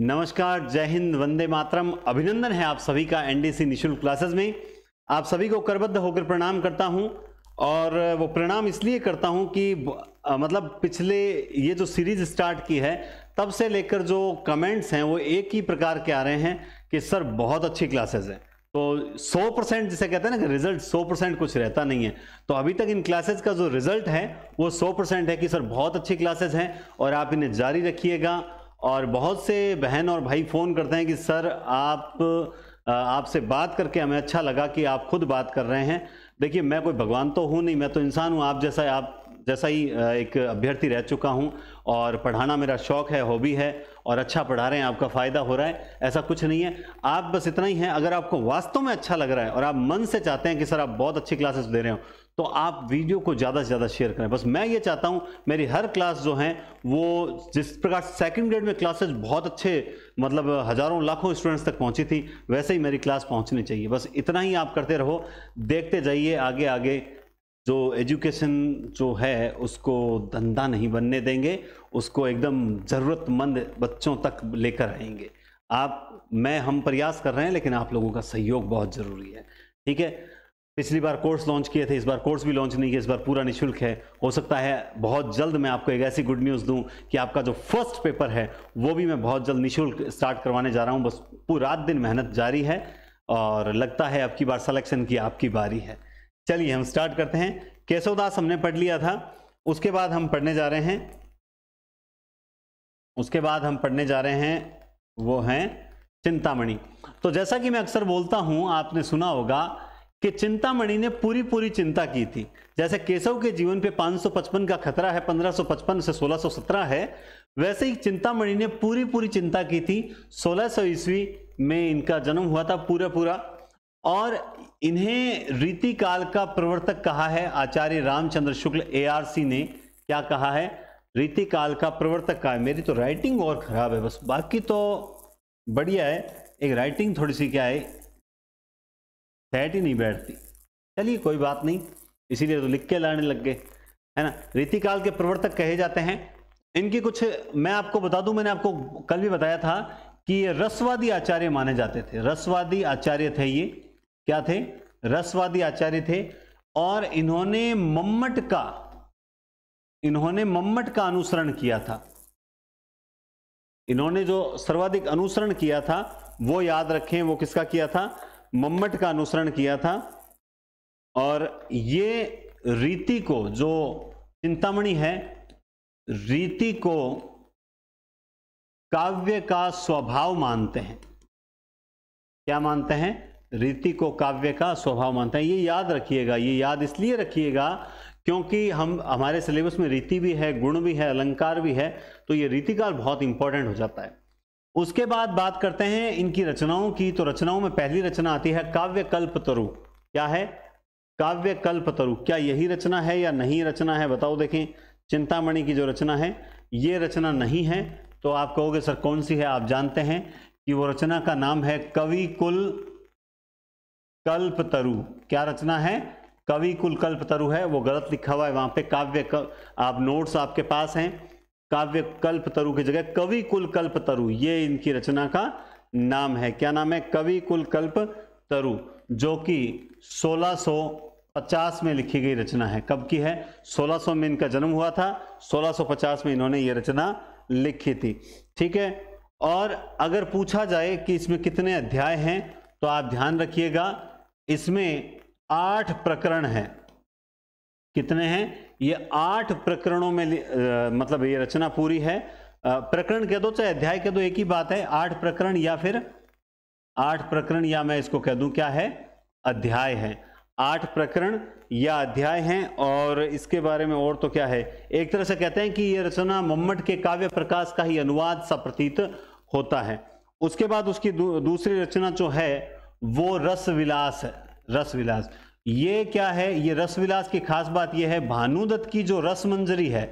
नमस्कार जय हिंद वंदे मातरम अभिनंदन है आप सभी का एनडीसी निशुल्क क्लासेस में आप सभी को करबद्ध होकर प्रणाम करता हूं और वो प्रणाम इसलिए करता हूं कि मतलब पिछले ये जो सीरीज स्टार्ट की है तब से लेकर जो कमेंट्स हैं वो एक ही प्रकार के आ रहे हैं कि सर बहुत अच्छी क्लासेस हैं तो 100 परसेंट जिसे कहते हैं ना कि रिजल्ट 100 परसेंट कुछ रहता नहीं है तो अभी तक इन क्लासेस का जो रिजल्ट है वो 100 परसेंट है कि सर बहुत अच्छी क्लासेस हैं और आप इन्हें जारी रखिएगा और बहुत से बहन और भाई फ़ोन करते हैं कि सर आप आपसे बात करके हमें अच्छा लगा कि आप खुद बात कर रहे हैं देखिए मैं कोई भगवान तो हूँ नहीं मैं तो इंसान हूँ आप जैसा आप जैसा ही एक अभ्यर्थी रह चुका हूँ और पढ़ाना मेरा शौक़ है हॉबी है और अच्छा पढ़ा रहे हैं आपका फ़ायदा हो रहा है ऐसा कुछ नहीं है आप बस इतना ही हैं अगर आपको वास्तव में अच्छा लग रहा है और आप मन से चाहते हैं कि सर आप बहुत अच्छी क्लासेस दे रहे हो तो आप वीडियो को ज़्यादा से ज़्यादा शेयर करें बस मैं ये चाहता हूँ मेरी हर क्लास जो है वो जिस प्रकार सेकंड ग्रेड में क्लासेज बहुत अच्छे मतलब हज़ारों लाखों स्टूडेंट्स तक पहुँची थी वैसे ही मेरी क्लास पहुँचनी चाहिए बस इतना ही आप करते रहो देखते जाइए आगे आगे जो एजुकेशन जो है उसको धंधा नहीं बनने देंगे उसको एकदम ज़रूरतमंद बच्चों तक लेकर आएंगे आप मैं हम प्रयास कर रहे हैं लेकिन आप लोगों का सहयोग बहुत ज़रूरी है ठीक है पिछली बार कोर्स लॉन्च किए थे इस बार कोर्स भी लॉन्च नहीं किया इस बार पूरा निशुल्क है हो सकता है बहुत जल्द मैं आपको एक ऐसी गुड न्यूज़ दूं कि आपका जो फर्स्ट पेपर है वो भी मैं बहुत जल्द निशुल्क स्टार्ट करवाने जा रहा हूं बस पूरा रात दिन मेहनत जारी है और लगता है अब की बार सलेक्शन की आपकी बारी है चलिए हम स्टार्ट करते हैं केशवदास हमने पढ़ लिया था उसके बाद हम पढ़ने जा रहे हैं उसके बाद हम पढ़ने जा रहे हैं वो हैं चिंतामणि तो जैसा कि मैं अक्सर बोलता हूं आपने सुना होगा कि चिंतामणि ने पूरी पूरी चिंता की थी जैसे केशव के जीवन पे 555 का खतरा है 1555 से 1617 है वैसे ही चिंतामणि ने पूरी पूरी चिंता की थी 1600 ईस्वी में इनका जन्म हुआ था पूरा पूरा और इन्हें रीति काल का प्रवर्तक कहा है आचार्य रामचंद्र शुक्ल ए ने क्या कहा है रीति काल का प्रवर्तक कहा है मेरी तो राइटिंग और खराब है बस बाकी तो बढ़िया है एक राइटिंग थोड़ी सी क्या है सेट ही नहीं बैठती चलिए कोई बात नहीं इसीलिए तो लिख के लाने लग गए है ना रीतिकाल के प्रवर्तक कहे जाते हैं इनकी कुछ मैं आपको बता दूं मैंने आपको कल भी बताया था कि ये रसवादी आचार्य माने जाते थे रसवादी आचार्य थे ये क्या थे रसवादी आचार्य थे और इन्होंने मम्मट का इन्होंने मम्मट का अनुसरण किया था इन्होंने जो सर्वाधिक अनुसरण किया था वो याद रखें वो किसका किया था मम्मट का अनुसरण किया था और ये रीति को जो चिंतामणि है रीति को काव्य का स्वभाव मानते हैं क्या मानते हैं रीति को काव्य का स्वभाव मानते हैं ये याद रखिएगा ये याद इसलिए रखिएगा क्योंकि हम हमारे सिलेबस में रीति भी है गुण भी है अलंकार भी है तो ये रीतिकाल बहुत इंपॉर्टेंट हो जाता है उसके बाद बात करते हैं इनकी रचनाओं की तो रचनाओं में पहली रचना आती है काव्य कल्प तरु क्या है काव्य कल्प तरु क्या यही रचना है या नहीं रचना है बताओ देखें चिंतामणि की जो रचना है ये रचना नहीं है तो आप कहोगे सर कौन सी है आप जानते हैं कि वो रचना का नाम है कवि कुल कल्प तरु क्या रचना है कवि कुल कल्प तरु है वो गलत लिखा हुआ है वहां पे काव्य कर, आप नोट्स आपके पास हैं काव्य कल्प तरु की जगह कवि कुल कल्प तरु ये इनकी रचना का नाम है क्या नाम है कवि कुल कल्प तरु जो कि 1650 में लिखी गई रचना है कब की है 1600 में इनका जन्म हुआ था 1650 में इन्होंने ये रचना लिखी थी ठीक है और अगर पूछा जाए कि इसमें कितने अध्याय हैं तो आप ध्यान रखिएगा इसमें आठ प्रकरण हैं कितने हैं ये आठ प्रकरणों में आ, मतलब ये रचना पूरी है प्रकरण कह दो चाहे अध्याय कह दो एक ही बात है आठ प्रकरण या फिर आठ प्रकरण या मैं इसको कह दूं क्या है अध्याय है आठ प्रकरण या अध्याय हैं और इसके बारे में और तो क्या है एक तरह से कहते हैं कि यह रचना मम्मट के काव्य प्रकाश का ही अनुवाद सा प्रतीत होता है उसके बाद उसकी दू, दूसरी रचना जो है वो रस विलास है रस विलास ये क्या है ये रसविलास की खास बात यह है भानुदत्त की जो रस मंजरी है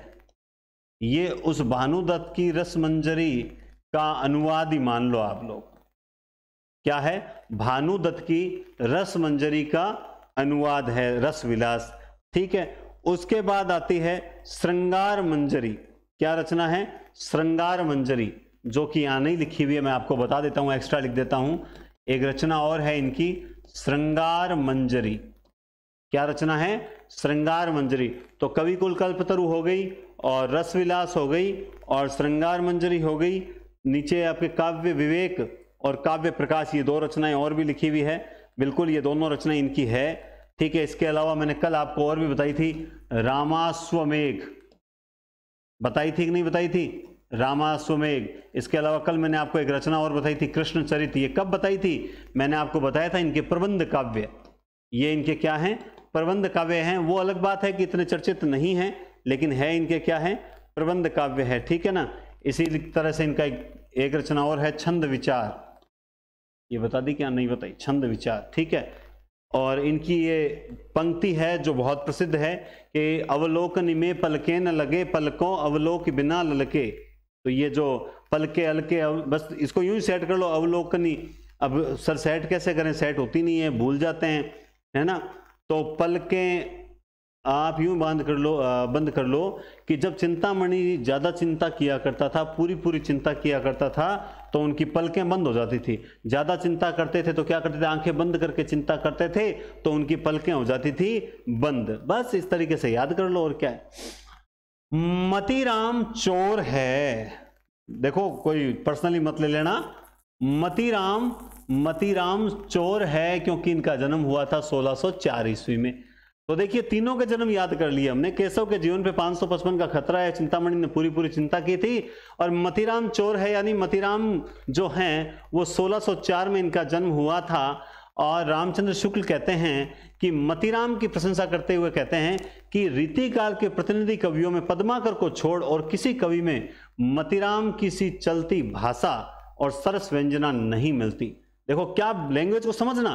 ये उस भानुदत्त की रस मंजरी का अनुवाद ही मान लो आप लोग क्या है भानुदत्त की रस मंजरी का अनुवाद है रसविलास ठीक है उसके बाद आती है श्रृंगार मंजरी क्या रचना है श्रृंगार मंजरी जो कि यहां नहीं लिखी हुई है मैं आपको बता देता हूं एक्स्ट्रा लिख देता हूं एक रचना और है इनकी श्रृंगार मंजरी क्या रचना है श्रृंगार मंजरी तो कवि कुल कल्पतरु हो गई और रसविलास हो गई और श्रृंगार मंजरी हो गई नीचे आपके काव्य विवेक और काव्य प्रकाश ये दो रचनाएं और भी लिखी हुई है बिल्कुल ये दोनों रचनाएं इनकी है ठीक है इसके अलावा मैंने कल आपको और भी बताई थी रामास्वमेघ बताई थी कि नहीं बताई थी रामास्वमेघ इसके अलावा कल मैंने आपको एक रचना और बताई थी कृष्ण चरित्र ये कब बताई थी मैंने आपको बताया था इनके प्रबंध काव्य ये इनके क्या हैं प्रबंध काव्य हैं वो अलग बात है कि इतने चर्चित नहीं हैं लेकिन है इनके क्या है प्रबंध काव्य है ठीक है ना इसी तरह से इनका एक, रचना और है छंद विचार ये बता दी क्या नहीं बताई छंद विचार ठीक है और इनकी ये पंक्ति है जो बहुत प्रसिद्ध है कि अवलोकन में पलके न लगे पलकों अवलोक बिना ललके तो ये जो पलके अलके अव बस इसको यूं सेट कर लो अवलोकनी अब सर सेट कैसे करें सेट होती नहीं है भूल जाते हैं है ना तो पलकें आप यूं बंद कर लो बंद कर लो कि जब चिंतामणि ज़्यादा चिंता किया करता था पूरी पूरी चिंता किया करता था तो उनकी पलकें बंद हो जाती थी ज़्यादा चिंता करते थे तो क्या करते थे आंखें बंद करके चिंता करते थे तो उनकी पलकें हो जाती थी बंद बस इस तरीके से याद कर लो और क्या है मतीराम चोर है देखो कोई पर्सनली मत ले लेना मतीराम मतीराम चोर है क्योंकि इनका जन्म हुआ था 1604 ईस्वी में तो देखिए तीनों के जन्म याद कर लिए हमने केशव के जीवन पे 555 का खतरा है चिंतामणि ने पूरी पूरी चिंता की थी और मतीराम चोर है यानी मतीराम जो हैं वो 1604 में इनका जन्म हुआ था और रामचंद्र शुक्ल कहते हैं कि मतीराम की प्रशंसा करते हुए कहते हैं कि रीतिकाल के प्रतिनिधि कवियों में पद्माकर को छोड़ और किसी कवि में मतीराम की सी चलती भाषा और सरस व्यंजना नहीं मिलती देखो क्या लैंग्वेज को समझना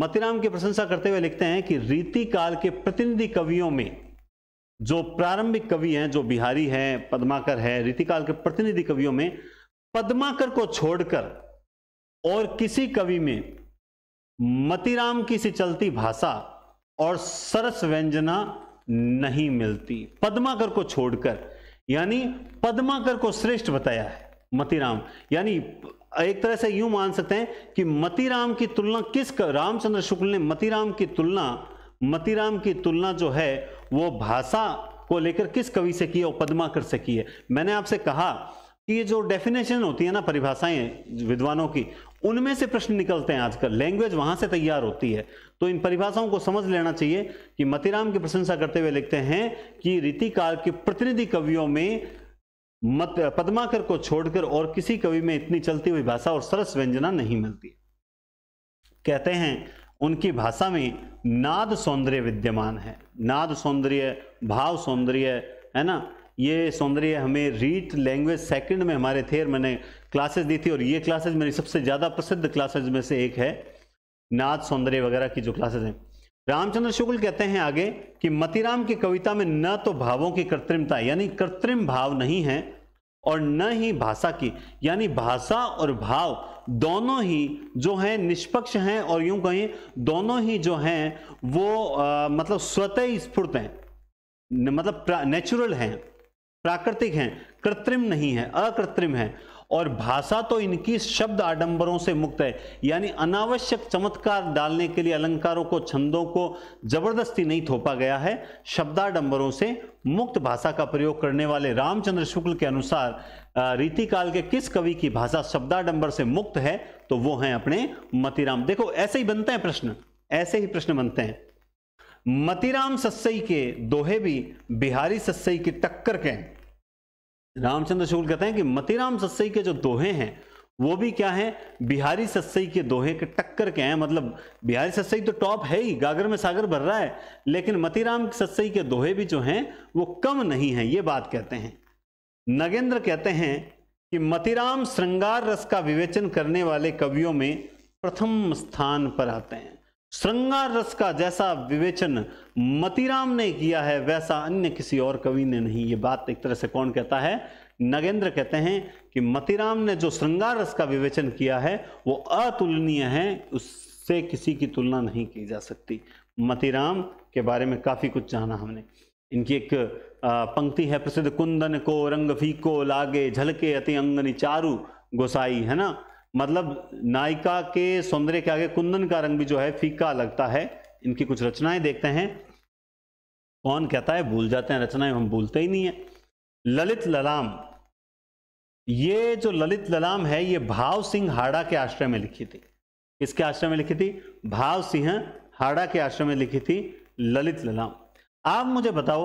मतिराम की प्रशंसा करते हुए लिखते हैं कि रीति काल के प्रतिनिधि कवियों में जो प्रारंभिक कवि हैं जो बिहारी हैं पद्माकर है रीतिकाल के प्रतिनिधि कवियों में पद्माकर को छोड़कर और किसी कवि में मतिराम की सी चलती भाषा और सरस व्यंजना नहीं मिलती पद्माकर को छोड़कर यानी पद्माकर को श्रेष्ठ बताया है मतिराम यानी एक तरह से यूं मान सकते हैं कि मतीराम की तुलना किस रामचंद्र शुक्ल ने मतीराम की तुलना मतीराम की तुलना जो है वो भाषा को लेकर किस कवि से की और पद्माकर से की है मैंने आपसे कहा कि ये जो डेफिनेशन होती है ना परिभाषाएं विद्वानों की उनमें से प्रश्न निकलते हैं आजकल लैंग्वेज वहां से तैयार होती है तो इन परिभाषाओं को समझ लेना चाहिए कि मतीराम की प्रशंसा करते हुए लिखते हैं कि रीतिकाल के प्रतिनिधि कवियों में मत पद्माकर को छोड़कर और किसी कवि में इतनी चलती हुई भाषा और सरस व्यंजना नहीं मिलती कहते हैं उनकी भाषा में नाद सौंदर्य विद्यमान है नाद सौंदर्य भाव सौंदर्य है ना ये सौंदर्य हमें रीट लैंग्वेज सेकंड में हमारे थे मैंने क्लासेस दी थी और ये क्लासेज मेरी सबसे ज़्यादा प्रसिद्ध क्लासेज में से एक है नाद सौंदर्य वगैरह की जो क्लासेज हैं रामचंद्र शुक्ल कहते हैं आगे कि मतिराम की कविता में न तो भावों की कृत्रिमता यानी कृत्रिम भाव नहीं है और न ही भाषा की यानी भाषा और भाव दोनों ही जो हैं निष्पक्ष हैं और यूं कहें दोनों ही जो हैं वो आ, मतलब स्वतः स्फूर्त हैं मतलब नेचुरल हैं प्राकृतिक हैं कृत्रिम नहीं है अकृत्रिम है और भाषा तो इनकी शब्द आडंबरों से मुक्त है यानी अनावश्यक चमत्कार डालने के लिए अलंकारों को छंदों को जबरदस्ती नहीं थोपा गया है शब्दाडंबरों से मुक्त भाषा का प्रयोग करने वाले रामचंद्र शुक्ल के अनुसार रीतिकाल के किस कवि की भाषा शब्दाडंबर से मुक्त है तो वो है अपने मतिराम देखो ऐसे ही बनते हैं प्रश्न ऐसे ही प्रश्न बनते हैं मतिराम सस्सई के दोहे भी बिहारी सस्सई की टक्कर के हैं रामचंद्र शूल कहते हैं कि मतीराम सत्सई के जो दोहे हैं वो भी क्या है बिहारी सत्सई के दोहे के टक्कर के हैं मतलब बिहारी सत्सई तो टॉप है ही गागर में सागर भर रहा है लेकिन मतीराम सत्सई के दोहे भी जो हैं वो कम नहीं है ये बात कहते हैं नगेंद्र कहते हैं कि मतीराम श्रृंगार रस का विवेचन करने वाले कवियों में प्रथम स्थान पर आते हैं श्रृंगार रस का जैसा विवेचन मतीराम ने किया है वैसा अन्य किसी और कवि ने नहीं ये बात एक तरह से कौन कहता है नगेंद्र कहते हैं कि मतीराम ने जो श्रृंगार रस का विवेचन किया है वो अतुलनीय है उससे किसी की तुलना नहीं की जा सकती मतीराम के बारे में काफ़ी कुछ जाना हमने इनकी एक पंक्ति है प्रसिद्ध कुंदन को रंग फीको लागे झलके अति अंगनी चारू गोसाई है ना मतलब नायिका के सौंदर्य के आगे कुंदन का रंग भी जो है फीका लगता है इनकी कुछ रचनाएं देखते हैं कौन कहता है भूल जाते हैं रचनाएं हम भूलते ही नहीं है ललित ललाम ये जो ललित ललाम है ये भाव सिंह हाड़ा के आश्रय में लिखी थी किसके आश्रय में लिखी थी भाव सिंह हाड़ा के आश्रय में लिखी थी ललित ललाम आप मुझे बताओ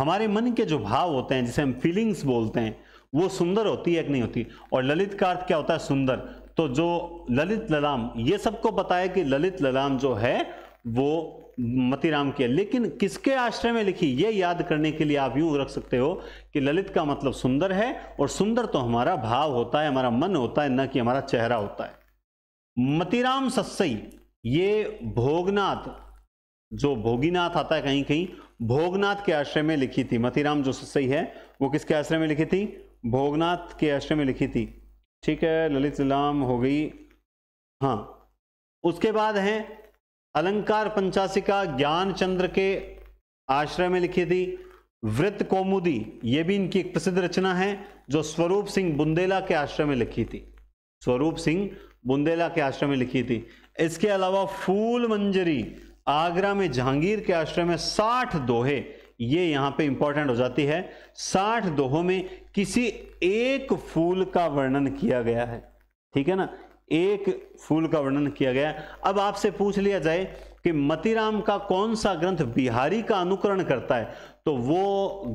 हमारे मन के जो भाव होते हैं जिसे हम फीलिंग्स बोलते हैं वो सुंदर होती है कि नहीं होती और ललित का अर्थ क्या होता है सुंदर तो जो ललित ललाम ये सबको पता है कि ललित ललाम जो है वो मतीराम की है लेकिन किसके आश्रय में लिखी ये याद करने के लिए आप यूं रख सकते हो कि ललित का मतलब सुंदर है और सुंदर तो हमारा भाव होता है हमारा मन होता है न कि हमारा चेहरा होता है मतीराम सस्सई ये भोगनाथ जो भोगीनाथ आता है कहीं कहीं भोगनाथ के आश्रय में लिखी थी मतीराम जो सत्सई है वो किसके आश्रय में लिखी थी भोगनाथ के आश्रम में लिखी थी ठीक है ललित लाम हो गई हाँ उसके बाद है अलंकार पंचासिका ज्ञान चंद्र के आश्रय में लिखी थी वृत्त कौमुदी ये भी इनकी एक प्रसिद्ध रचना है जो स्वरूप सिंह बुंदेला के आश्रय में लिखी थी स्वरूप सिंह बुंदेला के आश्रय में लिखी थी इसके अलावा फूल मंजरी आगरा में जहांगीर के आश्रय में साठ दोहे ये यहां पे इंपॉर्टेंट हो जाती है साठ दोहों में किसी एक फूल का वर्णन किया गया है ठीक है ना एक फूल का वर्णन किया गया अब आपसे पूछ लिया जाए कि मतीराम का कौन सा ग्रंथ बिहारी का अनुकरण करता है तो वो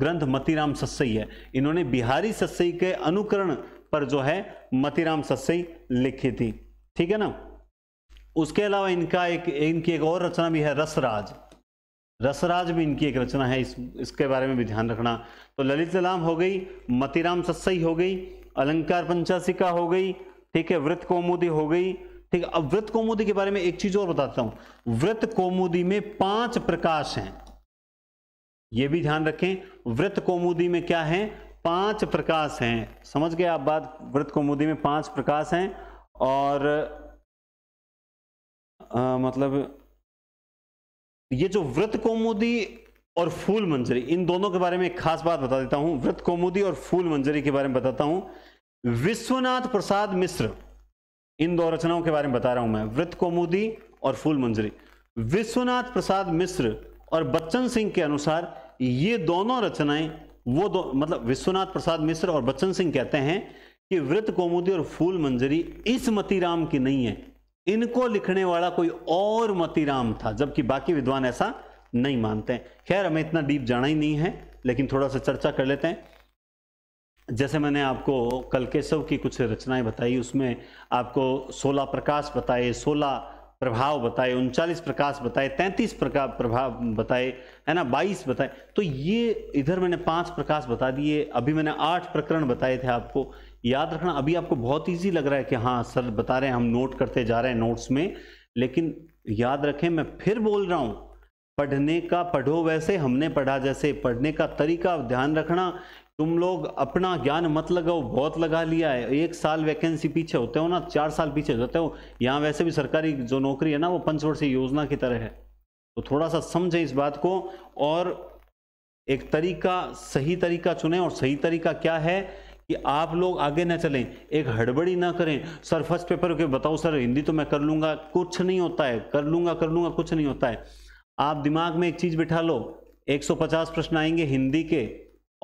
ग्रंथ मतीराम सस्सई है इन्होंने बिहारी सस्सई के अनुकरण पर जो है मतीराम सस्सई लिखी थी ठीक है ना उसके अलावा इनका एक इनकी एक और रचना भी है रसराज रसराज भी इनकी एक रचना है इस इसके बारे में भी ध्यान रखना तो ललित लाम हो गई मतीराम सत्सई हो गई अलंकार पंचासिका हो गई ठीक है व्रत कौमुदी हो गई ठीक है अब व्रत कौमुदी के बारे में एक चीज और बताता हूं व्रत कौमुदी में पांच प्रकाश हैं ये भी ध्यान रखें व्रत कौमुदी में क्या है पांच प्रकाश हैं समझ गए आप बात व्रत कौमुदी में पांच प्रकाश हैं और आ, मतलब ये जो व्रत कौमुदी और फूल मंजरी इन दोनों के बारे में एक खास बात बता देता हूं व्रत कौमुदी और फूल मंजरी के बारे में बताता हूं विश्वनाथ प्रसाद मिश्र इन दो रचनाओं के बारे में बता रहा हूं मैं व्रत कौमुदी और फूल मंजरी विश्वनाथ प्रसाद मिश्र और बच्चन सिंह के अनुसार ये दोनों रचनाएं वो दो मतलब विश्वनाथ प्रसाद मिश्र और बच्चन सिंह कहते हैं कि व्रत कौमुदी और फूल मंजरी इस मतीराम की नहीं है इनको लिखने वाला कोई और मतीराम था जबकि बाकी विद्वान ऐसा नहीं मानते खैर हमें इतना डीप जाना ही नहीं है लेकिन थोड़ा सा चर्चा कर लेते हैं जैसे मैंने आपको कल केशव की कुछ रचनाएं बताई उसमें आपको 16 प्रकाश बताए 16 प्रभाव बताए उनचालीस प्रकाश बताए 33 प्रकार प्रभाव बताए है ना बाईस बताए तो ये इधर मैंने पांच प्रकाश बता दिए अभी मैंने आठ प्रकरण बताए थे आपको याद रखना अभी आपको बहुत ईजी लग रहा है कि हाँ सर बता रहे हैं हम नोट करते जा रहे हैं नोट्स में लेकिन याद रखें मैं फिर बोल रहा हूँ पढ़ने का पढ़ो वैसे हमने पढ़ा जैसे पढ़ने का तरीका ध्यान रखना तुम लोग अपना ज्ञान मत लगाओ बहुत लगा लिया है एक साल वैकेंसी पीछे होते हो ना चार साल पीछे होते हो यहाँ वैसे भी सरकारी जो नौकरी है ना वो पंचवर्षीय योजना की तरह है तो थोड़ा सा समझें इस बात को और एक तरीका सही तरीका चुने और सही तरीका क्या है कि आप लोग आगे ना चलें एक हड़बड़ी ना करें सर फर्स्ट पेपर के बताओ सर हिंदी तो मैं कर लूँगा कुछ नहीं होता है कर लूँगा कर लूँगा कुछ नहीं होता है आप दिमाग में एक चीज़ बिठा लो 150 प्रश्न आएंगे हिंदी के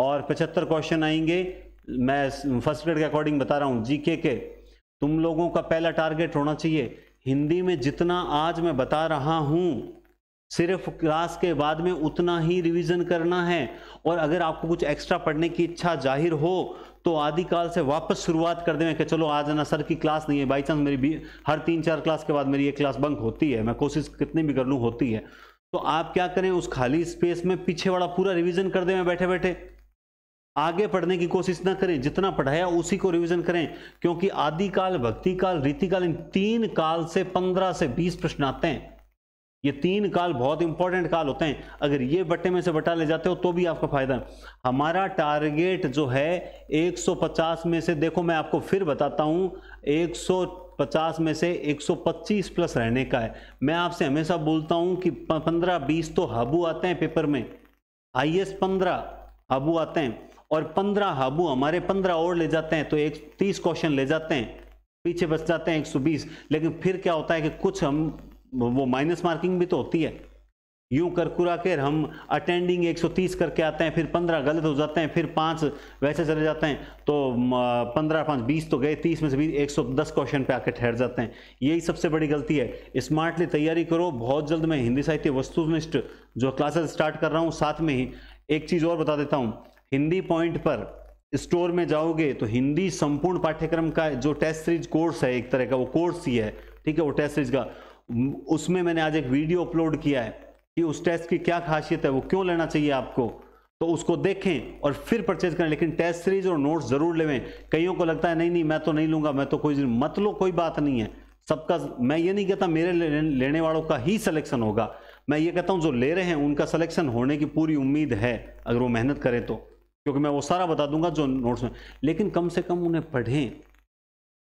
और 75 क्वेश्चन आएंगे मैं फर्स्ट ग्रेड के अकॉर्डिंग बता रहा हूँ जी के तुम लोगों का पहला टारगेट होना चाहिए हिंदी में जितना आज मैं बता रहा हूँ सिर्फ क्लास के बाद में उतना ही रिवीजन करना है और अगर आपको कुछ एक्स्ट्रा पढ़ने की इच्छा जाहिर हो तो आदिकाल से वापस शुरुआत कर देवे कि चलो आज ना सर की क्लास नहीं है बाई चांस मेरी भी हर तीन चार क्लास के बाद मेरी ये क्लास बंक होती है मैं कोशिश कितनी भी कर लूँ होती है तो आप क्या करें उस खाली स्पेस में पीछे वाला पूरा रिविजन कर दें बैठे बैठे आगे पढ़ने की कोशिश ना करें जितना पढ़ाया उसी को रिवीजन करें क्योंकि आदिकाल भक्तिकाल रीतिकाल इन तीन काल से पंद्रह से बीस प्रश्न आते हैं ये तीन काल बहुत इंपॉर्टेंट काल होते हैं अगर ये बट्टे में से बटा ले जाते हो तो भी आपका फायदा है हमारा टारगेट जो है 150 में से देखो मैं आपको फिर बताता हूं 150 में से 125 प्लस रहने का है मैं आपसे हमेशा बोलता हूं कि 15 20 तो हाबू आते हैं पेपर में हाइएस्ट 15 हाबू आते हैं और 15 हाबू हमारे 15 और ले जाते हैं तो एक तीस क्वेश्चन ले जाते हैं पीछे बच जाते हैं 120 लेकिन फिर क्या होता है कि कुछ हम वो माइनस मार्किंग भी तो होती है यूं कर कुरा कर हम अटेंडिंग 130 करके आते हैं फिर 15 गलत हो जाते हैं फिर पाँच वैसे चले जाते हैं तो 15 पाँच 20 तो गए 30 में से भी 110 क्वेश्चन पे आके ठहर जाते हैं यही सबसे बड़ी गलती है स्मार्टली तैयारी करो बहुत जल्द मैं हिंदी साहित्य वस्तुनिष्ठ जो क्लासेस स्टार्ट कर रहा हूँ साथ में ही एक चीज़ और बता देता हूँ हिंदी पॉइंट पर स्टोर में जाओगे तो हिंदी संपूर्ण पाठ्यक्रम का जो टेस्ट सीरीज कोर्स है एक तरह का वो कोर्स ही है ठीक है वो टेस्ट सीरीज का उसमें मैंने आज एक वीडियो अपलोड किया है कि उस टेस्ट की क्या खासियत है वो क्यों लेना चाहिए आपको तो उसको देखें और फिर परचेज करें लेकिन टेस्ट सीरीज और नोट्स जरूर लेवें कईयों को लगता है नहीं नहीं मैं तो नहीं लूंगा मैं तो कोई मत लो कोई बात नहीं है सबका मैं ये नहीं कहता मेरे लेने वालों का ही सिलेक्शन होगा मैं ये कहता हूँ जो ले रहे हैं उनका सिलेक्शन होने की पूरी उम्मीद है अगर वो मेहनत करें तो क्योंकि मैं वो सारा बता दूंगा जो नोट्स में लेकिन कम से कम उन्हें पढ़ें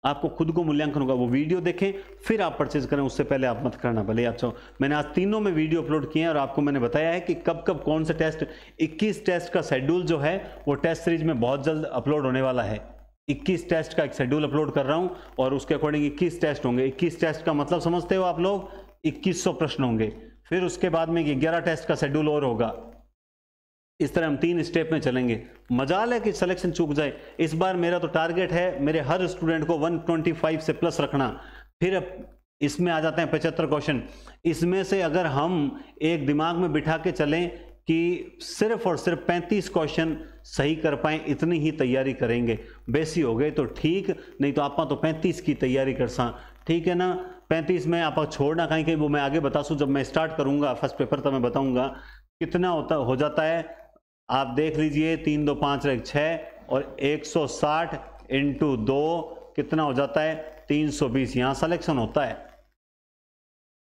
आपको खुद को मूल्यांकन होगा वो वीडियो देखें फिर आप परचेज करें उससे पहले आप मत करना भले आप चाहो मैंने आज तीनों में वीडियो अपलोड किए हैं और आपको मैंने बताया है कि कब कब कौन सा टेस्ट 21 टेस्ट का शेड्यूल जो है वो टेस्ट सीरीज में बहुत जल्द अपलोड होने वाला है 21 टेस्ट का एक शेड्यूल अपलोड कर रहा हूं और उसके अकॉर्डिंग इक्कीस टेस्ट होंगे इक्कीस टेस्ट का मतलब समझते हो आप लोग इक्कीस प्रश्न होंगे फिर उसके बाद में ग्यारह टेस्ट का शेड्यूल और होगा इस तरह हम तीन स्टेप में चलेंगे मजाल है कि सिलेक्शन चूक जाए इस बार मेरा तो टारगेट है मेरे हर स्टूडेंट को 125 से प्लस रखना फिर इसमें आ जाते हैं पचहत्तर क्वेश्चन इसमें से अगर हम एक दिमाग में बिठा के चलें कि सिर्फ और सिर्फ 35 क्वेश्चन सही कर पाए इतनी ही तैयारी करेंगे बेसी हो गए तो ठीक नहीं तो आप तो 35 की तैयारी कर सा ठीक है ना 35 में आप छोड़ना कहीं कहीं वो मैं आगे बता सूँ जब मैं स्टार्ट करूँगा फर्स्ट पेपर तो मैं बताऊँगा कितना होता हो जाता है आप देख लीजिए तीन दो पाँच एक छः और 160 सौ साठ इंटू दो कितना हो जाता है 320 सौ बीस यहाँ सलेक्शन होता है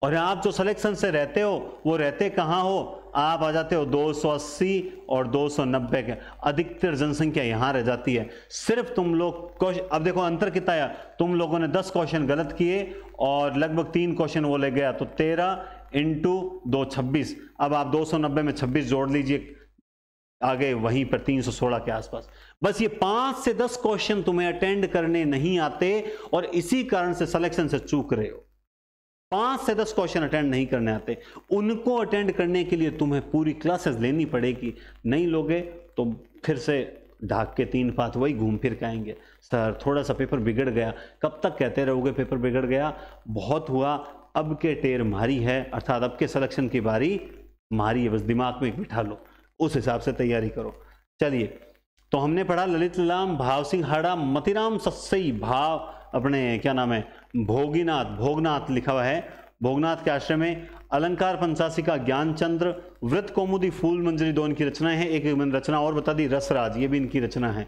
और आप जो सलेक्शन से रहते हो वो रहते कहाँ हो आप आ जाते हो 280 और 290 के अधिकतर जनसंख्या यहाँ रह जाती है सिर्फ तुम लोग अब देखो अंतर कितना आया तुम लोगों ने 10 क्वेश्चन गलत किए और लगभग तीन क्वेश्चन वो ले गया तो 13 इंटू दो छब्बीस अब आप 290 में 26 जोड़ लीजिए आ गए वहीं पर 316 के आसपास बस ये पांच से दस क्वेश्चन तुम्हें अटेंड करने नहीं आते और इसी कारण से सिलेक्शन से चूक रहे हो पांच से दस क्वेश्चन अटेंड नहीं करने आते उनको अटेंड करने के लिए तुम्हें पूरी क्लासेस लेनी पड़ेगी नहीं लोगे तो फिर से ढाक के तीन पात वही घूम फिर के आएंगे सर थोड़ा सा पेपर बिगड़ गया कब तक कहते रहोगे पेपर बिगड़ गया बहुत हुआ अब के टेर मारी है अर्थात अब के सिलेक्शन की बारी मारी है बस दिमाग में बिठा लो उस हिसाब से तैयारी करो चलिए तो हमने पढ़ा ललित लाम भाव सिंह हाड़ा मतिराम सत्सई भाव अपने क्या नाम है भोगीनाथ भोगनाथ लिखा हुआ है भोगनाथ के आश्रम में अलंकार पंचासी का ज्ञानचंद्र व्रत कौमुदी फूल मंजरी दो इनकी रचनाएं हैं एक मैंने रचना और बता दी रसराज ये भी इनकी रचना है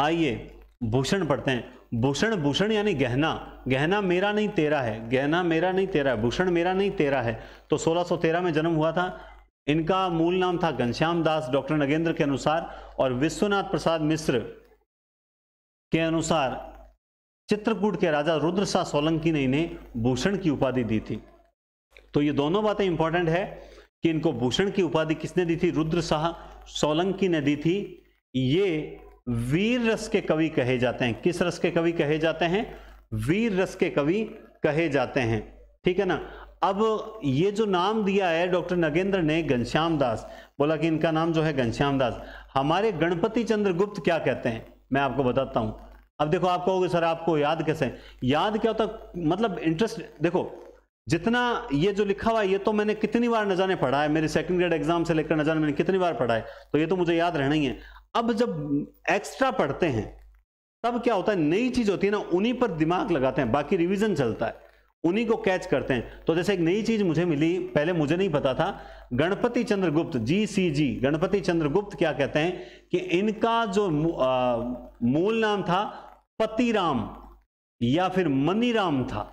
आइए भूषण पढ़ते हैं भूषण भूषण यानी गहना गहना मेरा नहीं तेरा है गहना मेरा नहीं तेरा है भूषण मेरा नहीं तेरा है तो 1613 में जन्म हुआ था इनका मूल नाम था घनश्याम दास डॉक्टर नगेंद्र के अनुसार और विश्वनाथ प्रसाद मिश्र के अनुसार चित्रकूट के राजा रुद्र शाह सोलंकी ने इन्हें भूषण की उपाधि दी थी तो ये दोनों बातें इंपॉर्टेंट है कि इनको भूषण की उपाधि किसने दी थी रुद्र शाह सोलंकी ने दी थी ये वीर रस के कवि कहे जाते हैं किस रस के कवि कहे जाते हैं वीर रस के कवि कहे जाते हैं ठीक है ना अब ये जो नाम दिया है डॉक्टर नगेंद्र ने घनश्याम दास बोला कि इनका नाम जो है घनश्याम दास हमारे गणपति चंद्र गुप्त क्या कहते हैं मैं आपको बताता हूं अब देखो आप कहोगे सर आपको याद कैसे याद क्या होता मतलब इंटरेस्ट देखो जितना ये जो लिखा हुआ है ये तो मैंने कितनी बार न जाने पढ़ा है मेरे सेकंड ग्रेड एग्जाम से लेकर न जाने मैंने कितनी बार पढ़ा है तो ये तो मुझे याद रहना ही है अब जब एक्स्ट्रा पढ़ते हैं तब क्या होता है नई चीज होती है ना उन्हीं पर दिमाग लगाते हैं बाकी रिविजन चलता है उन्हीं को कैच करते हैं तो जैसे एक नई चीज मुझे मिली पहले मुझे नहीं पता था गणपति चंद्रगुप्त जी सी जी गणपति चंद्रगुप्त क्या कहते हैं कि इनका जो मूल नाम था पतिराम या फिर मनीराम था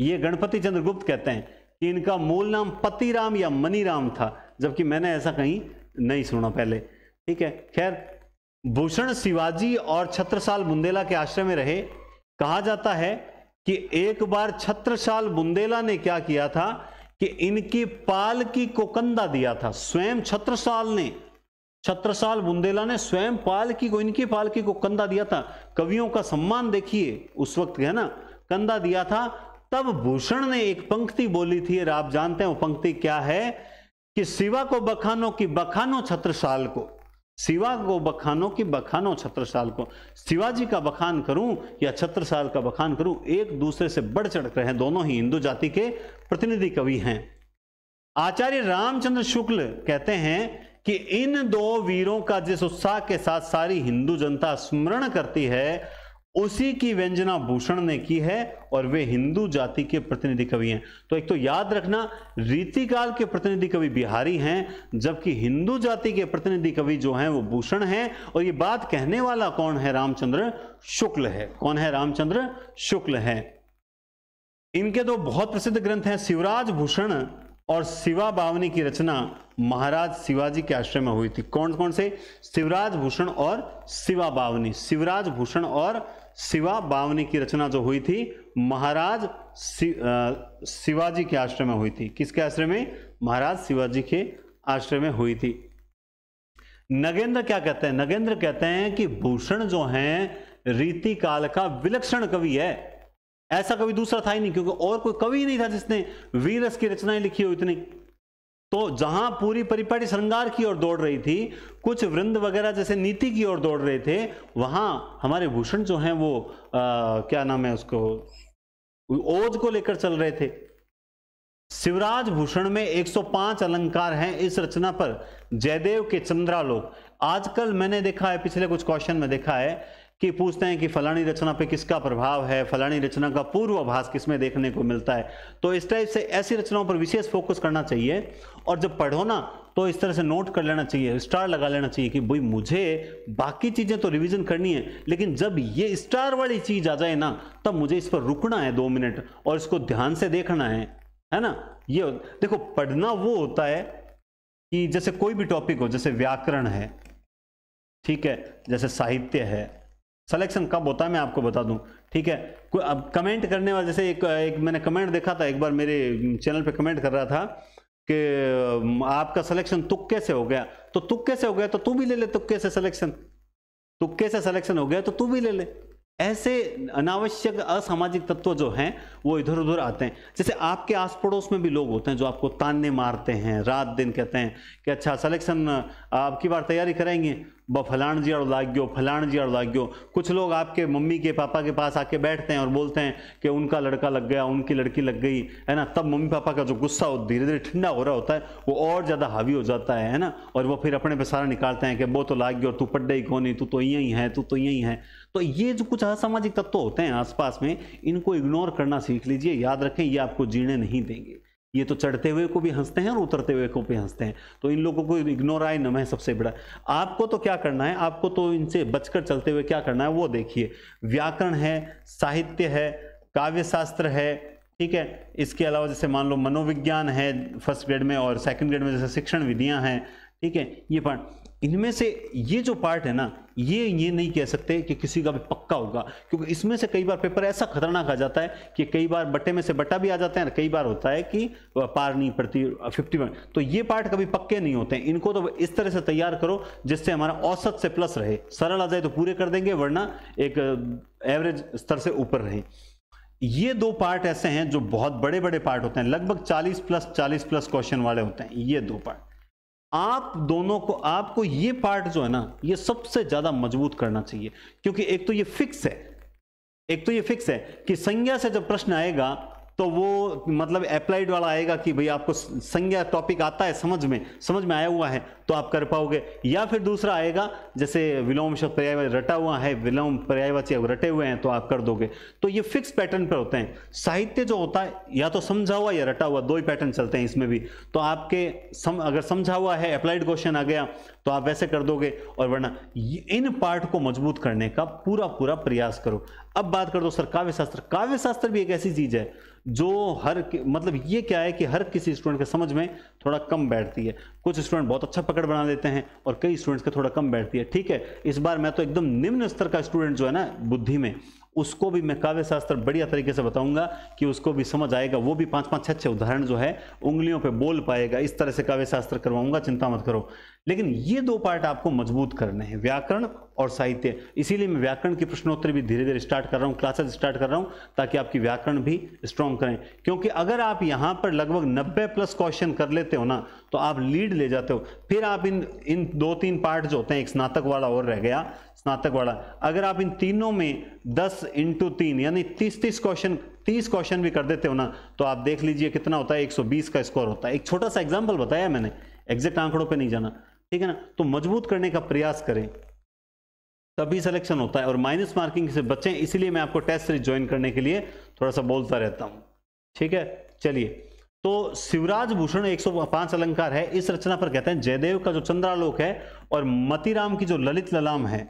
ये गणपति चंद्रगुप्त कहते हैं कि इनका मूल नाम पतिराम या मनीराम था जबकि मैंने ऐसा कहीं नहीं सुना पहले ठीक है खैर भूषण शिवाजी और छत्रसाल बुंदेला के आश्रय में रहे कहा जाता है कि एक बार छत्रसाल बुंदेला ने क्या किया था कि इनकी पाल की कोकंदा दिया था स्वयं छत्रसाल ने छत्रसाल बुंदेला ने स्वयं पाल की को इनकी पाल की को कंधा दिया था कवियों का सम्मान देखिए उस वक्त है ना कंधा दिया था तब भूषण ने एक पंक्ति बोली थी आप जानते हैं वो पंक्ति क्या है कि शिवा को बखानो की बखानो छत्रसाल को शिवा को बखानो की बखानो छत्रसाल को शिवाजी का बखान करूं या छत्रसाल का बखान करूं एक दूसरे से बढ़ चढ़ रहे हैं दोनों ही हिंदू जाति के प्रतिनिधि कवि हैं आचार्य रामचंद्र शुक्ल कहते हैं कि इन दो वीरों का जिस उत्साह के साथ सारी हिंदू जनता स्मरण करती है उसी की व्यंजना भूषण ने की है और वे हिंदू जाति के प्रतिनिधि कवि हैं तो एक तो याद रखना रीतिकाल के प्रतिनिधि कवि बिहारी हैं जबकि हिंदू जाति के प्रतिनिधि कवि जो हैं वो भूषण हैं और ये बात कहने वाला कौन है रामचंद्र शुक्ल है कौन है रामचंद्र शुक्ल है इनके दो बहुत प्रसिद्ध ग्रंथ हैं शिवराज भूषण और शिवा बावनी की रचना महाराज शिवाजी के आश्रय में हुई थी कौन कौन से शिवराज भूषण और शिवा बावनी शिवराज भूषण और शिवा बावनी की रचना जो हुई थी महाराज शिवाजी के आश्रय में हुई थी किसके आश्रय में महाराज शिवाजी के आश्रय में हुई थी नगेंद्र क्या कहते हैं नगेंद्र कहते हैं कि भूषण जो है रीति काल का विलक्षण कवि है ऐसा कवि दूसरा था ही नहीं क्योंकि और कोई कवि नहीं था जिसने वीरस की रचनाएं लिखी हो इतनी तो जहां पूरी परिपाटी श्रृंगार की ओर दौड़ रही थी कुछ वृंद वगैरह जैसे नीति की ओर दौड़ रहे थे वहां हमारे भूषण जो हैं वो आ, क्या नाम है उसको ओज को लेकर चल रहे थे शिवराज भूषण में 105 अलंकार हैं इस रचना पर जयदेव के चंद्रालोक आजकल मैंने देखा है पिछले कुछ क्वेश्चन में देखा है कि पूछते हैं कि फलानी रचना पे किसका प्रभाव है फलानी रचना का पूर्वाभास किसमें देखने को मिलता है तो इस टाइप से ऐसी रचनाओं पर विशेष फोकस करना चाहिए और जब पढ़ो ना तो इस तरह से नोट कर लेना चाहिए स्टार लगा लेना चाहिए कि भाई मुझे बाकी चीज़ें तो रिवीजन करनी है लेकिन जब ये स्टार वाली चीज़ आ जाए ना तब मुझे इस पर रुकना है दो मिनट और इसको ध्यान से देखना है है ना ये देखो पढ़ना वो होता है कि जैसे कोई भी टॉपिक हो जैसे व्याकरण है ठीक है जैसे साहित्य है सिलेक्शन कब होता है मैं आपको बता दूं ठीक है कोई अब कमेंट करने वाले जैसे एक, एक मैंने कमेंट देखा था एक बार मेरे चैनल पे कमेंट कर रहा था कि आपका सिलेक्शन तुक्के से हो गया तो तुक्के से हो गया तो तू भी ले ले तुक्के से सिलेक्शन तुक्के से सिलेक्शन हो गया तो तू भी ले ले ऐसे अनावश्यक असामाजिक तत्व जो हैं वो इधर उधर आते हैं जैसे आपके आस पड़ोस में भी लोग होते हैं जो आपको ताने मारते हैं रात दिन कहते हैं कि अच्छा सलेक्शन आपकी बार तैयारी कराएंगे ब फलान जी और लाग गयो फलान जी और लाग गयो कुछ लोग आपके मम्मी के पापा के पास आके बैठते हैं और बोलते हैं कि उनका लड़का लग गया उनकी लड़की लग गई है ना तब मम्मी पापा का जो गुस्सा हो धीरे धीरे ठंडा हो रहा होता है वो और ज़्यादा हावी हो जाता है है ना और वो फिर अपने पे सारा निकालते हैं कि वो तो लाग गयो तू पड्डे ही कौन तू तो यहीं है तू तो यहीं है तो ये जो कुछ असामाजिक तत्व होते हैं आसपास में इनको इग्नोर करना सीख सीख लीजिए याद रखें ये आपको जीने नहीं देंगे ये तो चढ़ते हुए को भी हंसते हैं और उतरते हुए को भी हंसते हैं तो इन लोगों को इग्नोर आए नम है सबसे बड़ा आपको तो क्या करना है आपको तो इनसे बचकर चलते हुए क्या करना है वो देखिए व्याकरण है साहित्य है काव्य शास्त्र है ठीक है इसके अलावा जैसे मान लो मनोविज्ञान है फर्स्ट ग्रेड में और सेकंड ग्रेड में जैसे शिक्षण विधियां हैं ठीक है ये पढ़ इनमें से ये जो पार्ट है ना ये ये नहीं कह सकते कि किसी का भी पक्का होगा क्योंकि इसमें से कई बार पेपर ऐसा खतरनाक आ जाता है कि कई बार बट्टे में से बट्टा भी आ जाता है कई बार होता है कि पार नहीं पड़ती फिफ्टी वन तो ये पार्ट कभी पक्के नहीं होते हैं इनको तो इस तरह से तैयार करो जिससे हमारा औसत से प्लस रहे सरल आ जाए तो पूरे कर देंगे वरना एक एवरेज स्तर से ऊपर रहे ये दो पार्ट ऐसे हैं जो बहुत बड़े बड़े पार्ट होते हैं लगभग चालीस प्लस चालीस प्लस क्वेश्चन वाले होते हैं ये दो पार्ट आप दोनों को आपको ये पार्ट जो है ना ये सबसे ज्यादा मजबूत करना चाहिए क्योंकि एक तो ये फिक्स है एक तो ये फिक्स है कि संज्ञा से जब प्रश्न आएगा तो वो मतलब अप्लाइड वाला आएगा कि भाई आपको संज्ञा टॉपिक आता है समझ में समझ में आया हुआ है तो आप कर पाओगे या फिर दूसरा आएगा जैसे विलोम शब्द पर्याय रटा हुआ है विलोम पर्यायवाची रटे हुए हैं तो आप कर दोगे तो ये फिक्स पैटर्न पर होते हैं साहित्य जो होता है या तो समझा हुआ या रटा हुआ दो ही पैटर्न चलते हैं इसमें भी तो आपके सम, अगर समझा हुआ है अप्लाइड क्वेश्चन आ गया तो आप वैसे कर दोगे और वरना इन पार्ट को मजबूत करने का पूरा पूरा प्रयास करो अब बात कर दो सर काव्यशास्त्र काव्यशास्त्र भी एक ऐसी चीज है जो हर मतलब ये क्या है कि हर किसी स्टूडेंट के समझ में थोड़ा कम बैठती है कुछ स्टूडेंट बहुत अच्छा पकड़ बना देते हैं और कई स्टूडेंट्स का थोड़ा कम बैठती है ठीक है इस बार मैं तो एकदम निम्न स्तर का स्टूडेंट जो है ना बुद्धि में उसको भी मैं काव्य शास्त्र बढ़िया तरीके से बताऊंगा कि उसको भी समझ आएगा वो भी पांच पांच छः छः उदाहरण जो है उंगलियों पे बोल पाएगा इस तरह से काव्य शास्त्र करवाऊंगा चिंता मत करो लेकिन ये दो पार्ट आपको मजबूत करने हैं व्याकरण और साहित्य इसीलिए मैं व्याकरण की प्रश्नोत्तर भी धीरे धीरे स्टार्ट कर रहा हूँ क्लासेस स्टार्ट कर रहा हूँ ताकि आपकी व्याकरण भी स्ट्रॉन्ग करें क्योंकि अगर आप यहाँ पर लगभग 90 प्लस क्वेश्चन कर लेते हो ना तो आप लीड ले जाते हो फिर आप इन इन दो तीन पार्ट जो होते हैं एक स्नातक वाला और रह गया स्नातक वाला अगर आप इन तीनों में दस इंटू तीन यानी तीस तीस क्वेश्चन तीस क्वेश्चन भी कर देते हो ना तो आप देख लीजिए कितना होता है एक का स्कोर होता है एक छोटा सा एग्जाम्पल बताया मैंने एग्जैक्ट आंकड़ों पर नहीं जाना ठीक है ना तो मजबूत करने का प्रयास करें तभी सिलेक्शन होता है और माइनस मार्किंग से बचें इसलिए मैं आपको टेस्ट सीरीज ज्वाइन करने के लिए थोड़ा सा बोलता रहता हूं ठीक है चलिए तो शिवराज भूषण एक अलंकार है इस रचना पर कहते हैं जयदेव का जो चंद्रालोक है और मतीराम की जो ललित ललाम है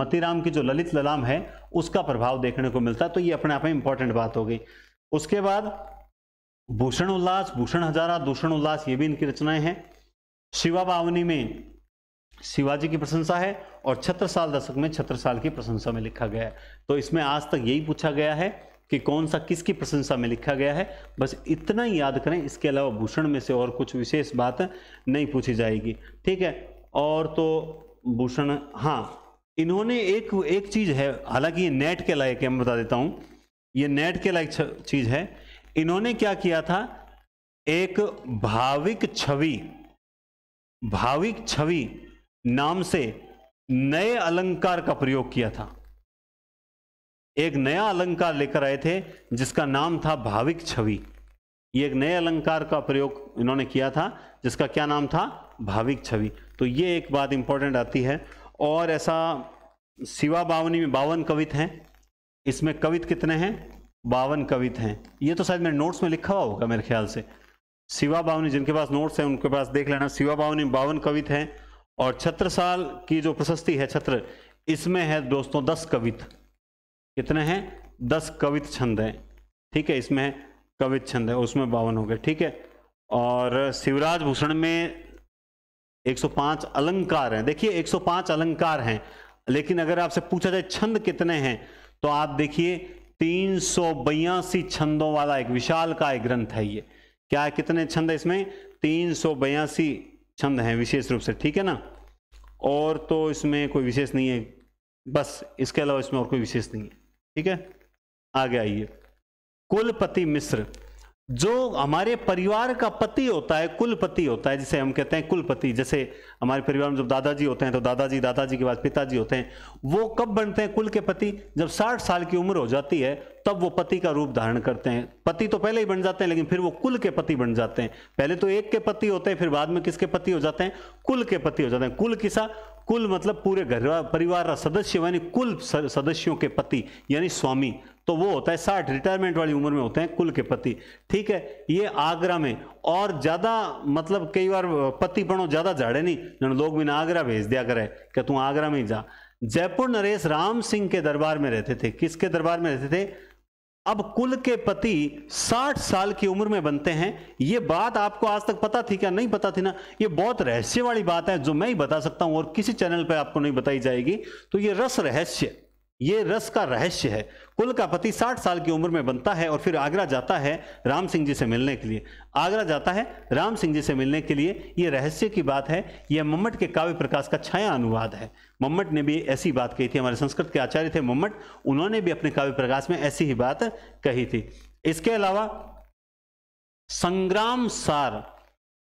मतीराम की जो ललित ललाम है उसका प्रभाव देखने को मिलता है तो ये अपने आप में इंपॉर्टेंट बात हो गई उसके बाद भूषण उल्लास भूषण हजारा दूषण उल्लास ये भी इनकी रचनाएं हैं शिवा बावनी में शिवाजी की प्रशंसा है और छत्रसाल दशक में छत्रसाल की प्रशंसा में लिखा गया है तो इसमें आज तक यही पूछा गया है कि कौन सा किसकी प्रशंसा में लिखा गया है बस इतना ही याद करें इसके अलावा भूषण में से और कुछ विशेष बात नहीं पूछी जाएगी ठीक है और तो भूषण हाँ इन्होंने एक एक चीज़ है हालांकि ये नेट के लायक है मैं बता देता हूँ ये नेट के लायक चीज़ है इन्होंने क्या किया था एक भाविक छवि भाविक छवि नाम से नए अलंकार का प्रयोग किया था एक नया अलंकार लेकर आए थे जिसका नाम था भाविक छवि ये एक नए अलंकार का प्रयोग इन्होंने किया था जिसका क्या नाम था भाविक छवि तो ये एक बात इंपॉर्टेंट आती है और ऐसा शिवा बावनी में बावन कवित हैं इसमें कवित कितने हैं बावन कवित हैं ये तो शायद मैंने नोट्स में लिखा हुआ होगा मेरे ख्याल से शिवा बावनी जिनके पास नोट्स हैं उनके पास देख लेना शिवा बावनी बावन कवित हैं और छत्र साल की जो प्रशस्ति है छत्र इसमें है दोस्तों दस कवित कितने हैं दस कवित छंद हैं ठीक है इसमें है कवित छंद है उसमें बावन हो गए ठीक है और शिवराज भूषण में 105 अलंकार हैं देखिए 105 अलंकार हैं लेकिन अगर आपसे पूछा जाए छंद कितने हैं तो आप देखिए तीन छंदों वाला एक विशाल का एक ग्रंथ है ये क्या है कितने छंद है इसमें तीन सौ बयासी छंद हैं विशेष रूप से ठीक है ना और तो इसमें कोई विशेष नहीं है बस इसके अलावा इसमें और कोई विशेष नहीं है ठीक है आगे आइए कुलपति मिश्र जो हमारे परिवार का पति होता है कुलपति होता है जिसे हम कहते हैं कुलपति जैसे हमारे परिवार में जब दादाजी होते हैं तो दादाजी दादाजी के बाद पिताजी होते हैं वो कब बनते हैं कुल के पति जब साठ साल की उम्र हो जाती है तब वो पति का रूप धारण करते हैं पति तो पहले ही बन जाते हैं लेकिन फिर वो कुल के पति बन जाते हैं पहले तो एक के पति होते हैं फिर बाद में किसके पति हो जाते हैं कुल के पति हो जाते हैं कुल किसा कुल मतलब पूरे घर परिवार का सदस्य यानी कुल सदस्यों के पति यानी स्वामी तो वो होता है साठ रिटायरमेंट वाली उम्र में होते हैं कुल के पति ठीक है ये आगरा में और ज़्यादा मतलब कई बार पति पणो ज़्यादा झाड़े नहीं जन लोग मैंने आगरा भेज दिया करे क्या तू आगरा में ही जा जयपुर नरेश राम सिंह के दरबार में रहते थे किसके दरबार में रहते थे अब कुल के पति 60 साल की उम्र में बनते हैं ये बात आपको आज तक पता थी क्या नहीं पता थी ना ये बहुत रहस्य वाली बात है जो मैं ही बता सकता हूं और किसी चैनल पे आपको नहीं बताई जाएगी तो ये रस रहस्य ये रस का रहस्य है कुल का पति साठ साल की उम्र में बनता है और फिर आगरा जाता है राम सिंह जी से मिलने के लिए आगरा जाता है राम सिंह जी से मिलने के लिए ये रहस्य की बात है यह मम्मट के काव्य प्रकाश का छाया अनुवाद है मम्मट ने भी ऐसी बात कही थी हमारे संस्कृत के आचार्य थे मम्मट उन्होंने भी अपने काव्य प्रकाश में ऐसी ही बात कही थी इसके अलावा संग्राम सार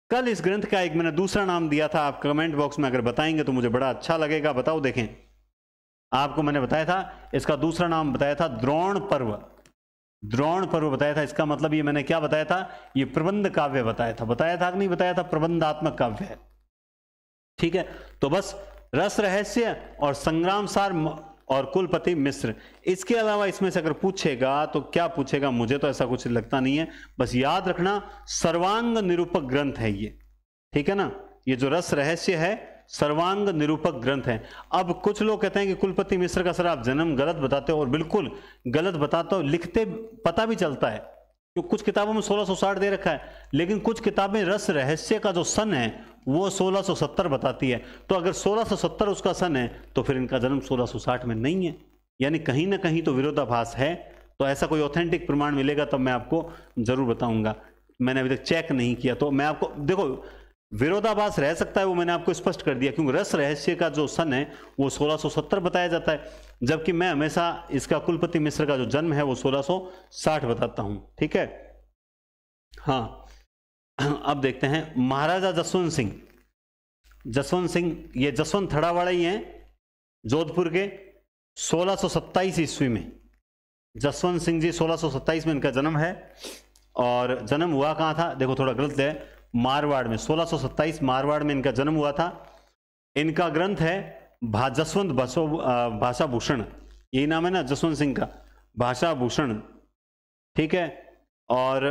कल इस ग्रंथ का एक मैंने दूसरा नाम दिया था आप कमेंट बॉक्स में अगर बताएंगे तो मुझे बड़ा अच्छा लगेगा बताओ देखें आपको मैंने बताया था इसका दूसरा नाम बताया था द्रोण पर्व द्रोण पर्व बताया था इसका मतलब ये मैंने क्या बताया था ये प्रबंध काव्य बताया था बताया था कि नहीं बताया था प्रबंधात्मक काव्य है ठीक है तो बस रस रहस्य और संग्राम सार और कुलपति मिश्र इसके अलावा इसमें से अगर पूछेगा तो क्या पूछेगा मुझे तो ऐसा कुछ लगता नहीं है बस याद रखना सर्वांग निरूपक ग्रंथ है ये ठीक है ना ये जो रस रहस्य है सर्वांग निरूपक ग्रंथ हैं अब कुछ लोग कहते हैं कि कुलपति मिश्र का सर आप जन्म गलत बताते हो और बिल्कुल गलत बताते हो लिखते पता भी चलता है जो कुछ किताबों में सोलह सो दे रखा है लेकिन कुछ किताबें रस रहस्य का जो सन है वो 1670 बताती है तो अगर 1670 उसका सन है तो फिर इनका जन्म 1660 में नहीं है यानी कहीं ना कहीं तो विरोधाभास है तो ऐसा कोई ऑथेंटिक प्रमाण मिलेगा तब तो मैं आपको जरूर बताऊंगा मैंने अभी तक चेक नहीं किया तो मैं आपको देखो विरोधाभास रह सकता है वो मैंने आपको स्पष्ट कर दिया क्योंकि रस रहस्य का जो सन है वो 1670 बताया जाता है जबकि मैं हमेशा इसका कुलपति मिश्र का जो जन्म है वो 1660 बताता हूं ठीक है हाँ अब देखते हैं महाराजा जसवंत सिंह जसवंत सिंह ये जसवंत थड़ावाड़ा ही हैं जोधपुर के सोलह ईस्वी में जसवंत सिंह जी सोलह में इनका जन्म है और जन्म हुआ कहाँ था देखो थोड़ा गलत है मारवाड़ में 1627 मारवाड़ में इनका जन्म हुआ था इनका ग्रंथ है जसवंत भाषा भूषण यही नाम है ना जसवंत सिंह का भाषा भूषण ठीक है और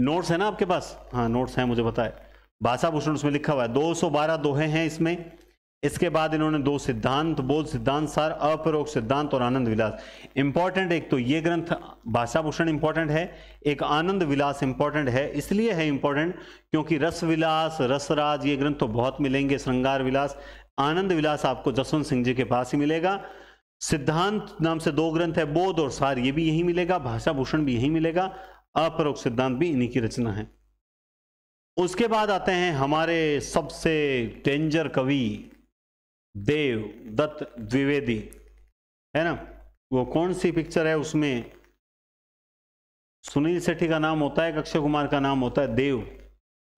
नोट्स है ना आपके पास हाँ नोट्स हैं मुझे पता है भाषा भूषण उसमें लिखा हुआ है 212 दोहे हैं इसमें इसके बाद इन्होंने दो सिद्धांत बोध सिद्धांत सार अपरोक्ष सिद्धांत और आनंद विलास इंपॉर्टेंट एक तो ये ग्रंथ भाषा भूषण इंपॉर्टेंट है एक आनंद विलास इंपॉर्टेंट है इसलिए है इंपॉर्टेंट क्योंकि रस विलास रसराज ये ग्रंथ तो बहुत मिलेंगे श्रृंगार विलास आनंद विलास आपको जसवंत सिंह जी के पास ही मिलेगा सिद्धांत नाम से दो ग्रंथ है बोध और सार ये भी यही मिलेगा भाषा भूषण भी यही मिलेगा अपरोक्ष सिद्धांत भी इन्हीं की रचना है उसके बाद आते हैं हमारे सबसे डेंजर कवि देव दत्त द्विवेदी है ना वो कौन सी पिक्चर है उसमें सुनील सेठी का नाम होता है अक्षय कुमार का नाम होता है देव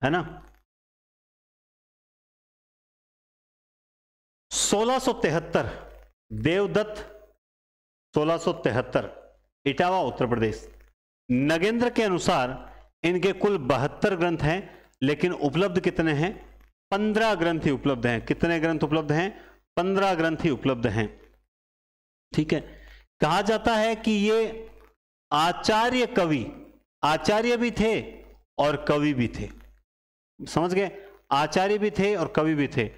है ना 1673 देवदत्त 1673 इटावा उत्तर प्रदेश नगेंद्र के अनुसार इनके कुल बहत्तर ग्रंथ हैं लेकिन उपलब्ध कितने हैं पंद्रह ग्रंथ ही उपलब्ध हैं कितने ग्रंथ उपलब्ध हैं पंद्रह ग्रंथ ही उपलब्ध हैं ठीक है कहा जाता है कि ये आचार्य कवि आचार्य भी थे और कवि भी थे समझ गए आचार्य भी थे और कवि भी थे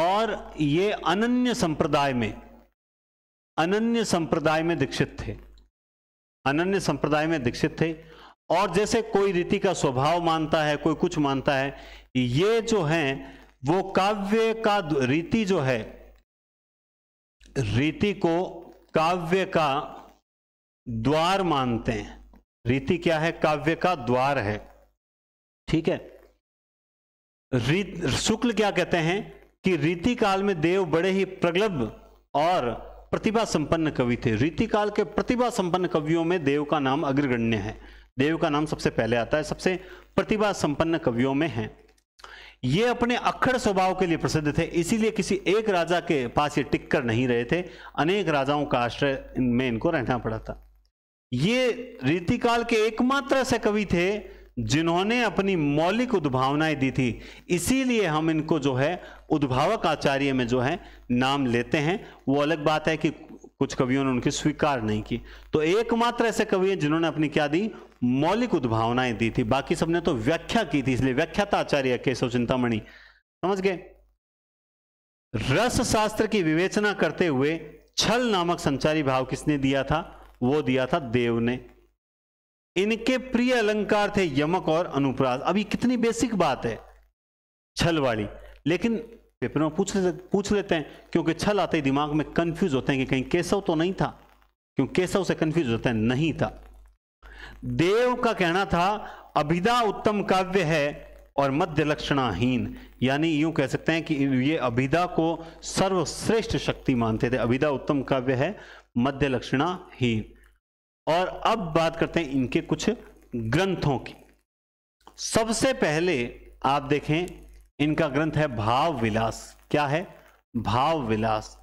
और ये अनन्य संप्रदाय में अनन्य संप्रदाय में दीक्षित थे अनन्य संप्रदाय में दीक्षित थे और जैसे कोई रीति का स्वभाव मानता है कोई कुछ मानता है ये जो हैं वो काव्य का रीति जो है रीति को काव्य का द्वार मानते हैं रीति क्या है काव्य का द्वार है ठीक है शुक्ल क्या कहते हैं कि रीति काल में देव बड़े ही प्रगल्भ और प्रतिभा संपन्न कवि थे रीति काल के प्रतिभा संपन्न कवियों में देव का नाम अग्रगण्य है देव का नाम सबसे पहले आता है सबसे प्रतिभा संपन्न कवियों में है ये अपने अखड़ स्वभाव के लिए प्रसिद्ध थे इसीलिए किसी एक राजा के पास ये टिक कर नहीं रहे थे अनेक राजाओं का आश्रय में इनको रहना पड़ा था ये रीतिकाल के एकमात्र ऐसे कवि थे जिन्होंने अपनी मौलिक उद्भावनाएं दी थी इसीलिए हम इनको जो है उद्भावक आचार्य में जो है नाम लेते हैं वो अलग बात है कि कुछ कवियों ने उनकी स्वीकार नहीं की तो एकमात्र ऐसे कवि हैं जिन्होंने अपनी क्या दी मौलिक उद्भावनाएं दी थी बाकी सबने तो व्याख्या की थी इसलिए व्याख्याता आचार्य केशव चिंतामणि समझ गए रस शास्त्र की विवेचना करते हुए छल नामक संचारी भाव किसने दिया था वो दिया था देव ने इनके प्रिय अलंकार थे यमक और अनुप्रास अभी कितनी बेसिक बात है छल वाली लेकिन पेपर में पूछ लेते पूछ लेते हैं क्योंकि छल आते ही दिमाग में कंफ्यूज होते हैं कि कहीं केशव तो नहीं था क्योंकि केशव से कंफ्यूज होते हैं नहीं था देव का कहना था अभिदा उत्तम काव्य है और मध्य लक्षणाहीन यानी यूं कह सकते हैं कि ये अभिदा को सर्वश्रेष्ठ शक्ति मानते थे अभिदा उत्तम काव्य है मध्य लक्षणाहीन और अब बात करते हैं इनके कुछ ग्रंथों की सबसे पहले आप देखें इनका ग्रंथ है भाव विलास क्या है भाव विलास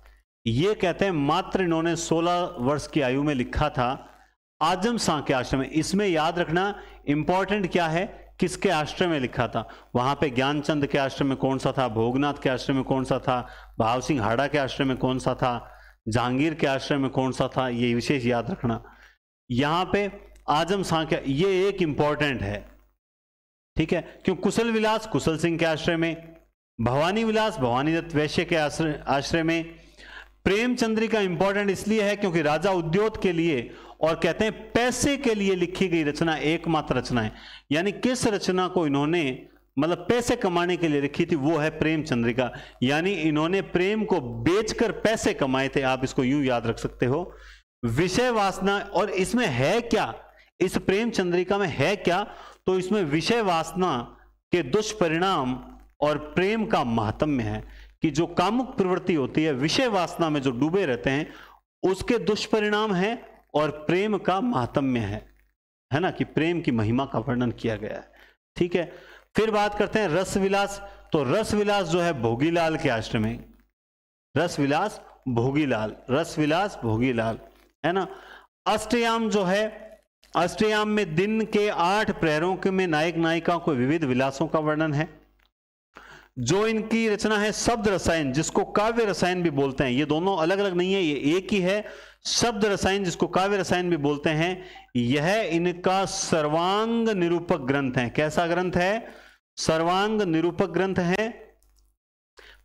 ये कहते हैं मात्र इन्होंने 16 वर्ष की आयु में लिखा था आजम शाह के आश्रम में इसमें याद रखना इंपॉर्टेंट क्या है किसके आश्रम में लिखा था वहां पे ज्ञानचंद के आश्रम में कौन सा था भोगनाथ के आश्रम में कौन सा था भाव सिंह हाड़ा के आश्रम में कौन सा था जहांगीर के आश्रम में कौन सा था ये विशेष याद रखना यहां पे आजम शाह के ये एक इंपॉर्टेंट है ठीक है क्यों कुशल विलास कुशल सिंह के आश्रय में भवानी विलास भवानी दत्त वैश्य के आश्रय में प्रेमचंद्री का इंपॉर्टेंट इसलिए है क्योंकि राजा उद्योग के लिए और कहते हैं पैसे के लिए लिखी गई रचना एकमात्र रचना है यानी किस रचना को इन्होंने मतलब पैसे कमाने के लिए लिखी थी वो है प्रेम चंद्रिका यानी इन्होंने प्रेम को बेचकर पैसे कमाए थे आप इसको यूं याद रख सकते हो विषय वासना और इसमें है क्या इस प्रेम चंद्रिका में है क्या तो इसमें विषय वासना के दुष्परिणाम और प्रेम का महात्म्य है कि जो कामुक प्रवृत्ति होती है विषय वासना में जो डूबे रहते हैं उसके दुष्परिणाम है और प्रेम का महात्म्य है है ना कि प्रेम की महिमा का वर्णन किया गया है ठीक है फिर बात करते हैं रस विलास तो रस विलास जो है भोगीलाल के आश्रम है रस विलास भोगीलाल रस विलास भोगीलाल है ना अष्टयाम जो है अष्टयाम में दिन के आठ प्रहरों के में नायक नायिका को विविध विलासों का वर्णन है जो इनकी रचना है शब्द रसायन जिसको काव्य रसायन भी बोलते हैं ये दोनों अलग अलग नहीं है ये एक ही है शब्द रसायन जिसको काव्य रसायन भी बोलते हैं यह इनका सर्वांग निरूपक ग्रंथ है कैसा ग्रंथ है सर्वांग निरूपक ग्रंथ है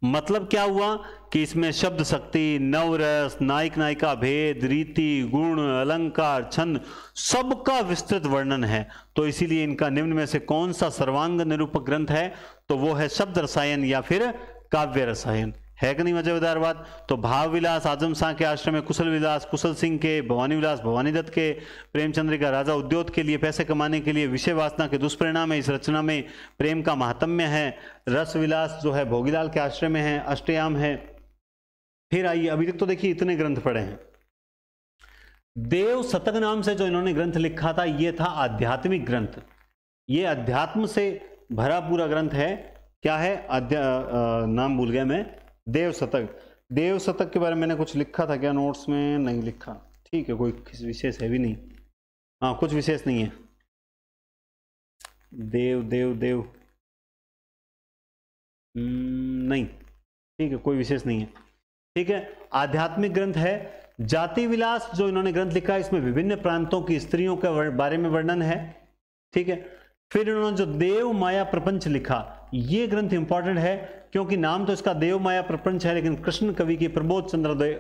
मतलब क्या हुआ कि इसमें शब्द शक्ति नवरस नायक नायिका भेद रीति गुण अलंकार छंद सबका विस्तृत वर्णन है तो इसीलिए इनका निम्न में से कौन सा सर्वांग निरूपक ग्रंथ है तो वो है शब्द रसायन या फिर काव्य रसायन है कि नहीं मजेदार बात तो भाव विलास आजम शाह के आश्रम में कुशल विलास कुशल सिंह के भवानी विलास भवानी दत्त के प्रेमचंद्र का राजा उद्योग के लिए पैसे कमाने के लिए विषय वासना के दुष्परिणाम है इस रचना में प्रेम का महात्म्य है रस विलास जो है भोगीलाल के आश्रम में है अष्टयाम है फिर आइए अभी तक तो देखिए इतने ग्रंथ पढ़े हैं देव शतक नाम से जो इन्होंने ग्रंथ लिखा था ये था आध्यात्मिक ग्रंथ ये अध्यात्म से भरा पूरा ग्रंथ है क्या है नाम भूल गया मैं देव शतक देव शतक के बारे में मैंने कुछ लिखा था क्या नोट्स में नहीं लिखा ठीक है कोई विशेष है भी नहीं हाँ कुछ विशेष नहीं है देव देव देव हम्म, नहीं ठीक है कोई विशेष नहीं है ठीक है आध्यात्मिक ग्रंथ है जाति विलास जो इन्होंने ग्रंथ लिखा है इसमें विभिन्न प्रांतों की स्त्रियों के बारे में वर्णन है ठीक है फिर इन्होंने जो देव माया प्रपंच लिखा ये ग्रंथ इंपॉर्टेंट है क्योंकि नाम तो इसका देव माया प्रपंच है लेकिन कृष्ण कवि के प्रबोध चंद्रोदय